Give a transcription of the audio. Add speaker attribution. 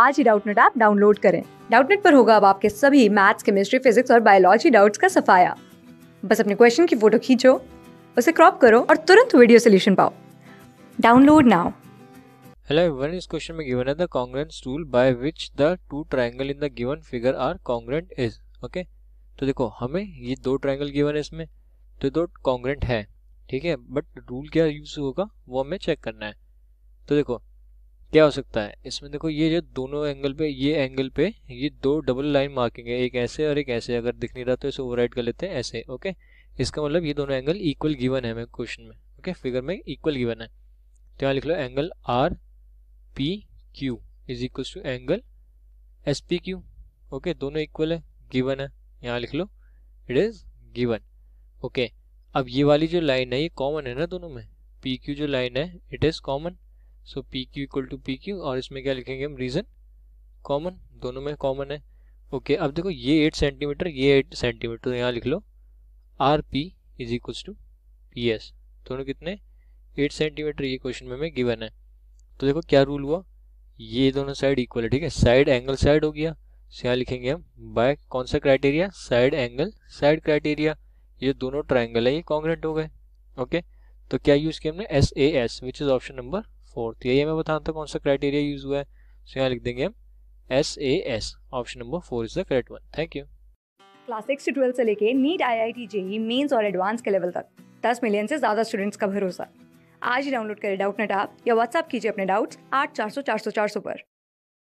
Speaker 1: आज ही Doubtnut app download करें डाउटनेट पर होगा अब आपके सभी मैथ्स केमिस्ट्री फिजिक्स और बायोलॉजी डाउट्स का सफाया बस अपने क्वेश्चन की फोटो खींचो उसे क्रॉप करो और तुरंत वीडियो सोल्यूशन पाओ download now
Speaker 2: Hello everyone, this question may given the congruence tool by which the two triangle in the given figure are congruent is. Okay? तो देखो हमें ये दो ट्रायंगल गिवन है इसमें तो ये दो कॉन्ग्रेंट है ठीक है बट रूल क्या यूज होगा वो हमें चेक करना है तो देखो क्या हो सकता है इसमें देखो ये जो दोनों एंगल पे ये एंगल पे ये दो डबल लाइन मार्किंग है एक ऐसे और एक ऐसे अगर दिख नहीं रहा तो इसे ओवर कर लेते हैं ऐसे ओके इसका मतलब ये दोनों एंगल इक्वल गिवन है मेरे क्वेश्चन में ओके फिगर में इक्वल गिवन है तो यहाँ लिख लो angle R P Q is equal to angle S P Q okay दोनों इक्वल है गिवन है यहाँ लिख लो इट इज गिवन ओके अब ये वाली जो लाइन है ये कॉमन है ना दोनों में पी क्यू जो लाइन है it is common so P Q equal to P Q और इसमें क्या लिखेंगे हम रीज़न कॉमन दोनों में कॉमन है ओके okay, अब देखो ये एट सेंटीमीटर ये एट सेंटीमीटर तो यहाँ लिख लो R P is equals to P S दोनों कितने एट सेंटीमीटर ये क्वेश्चन में हमें गिवन है तो देखो क्या रूल हुआ ये दोनों साइड इक्वल है ठीक है साइड एंगल साइड हो गया सो यहाँ लिखेंगे हम बाय कौन सा criteria side angle side criteria ये दोनों ट्राइंगल है ये कॉन्ग्रेंट हो गए ओके तो क्या यूज़ किया हमने S A S which is option number fourth तो यही हमें बताना था कौन सा क्राइटेरिया यूज हुआ है सो यहाँ लिख देंगे हम S A S option number four is the correct one thank you
Speaker 1: class six से ट्वेल्थ से लेके NEET I I T JEE Mains और एडवांस के लेवल तक दस मिलियन से ज्यादा स्टूडेंट्स का भरोसा आज ही डाउनलोड करें डाउट नेट आप या व्हाट्सअप कीजिए अपने डाउट्स आठ चार सौ चार सौ चार सौ पर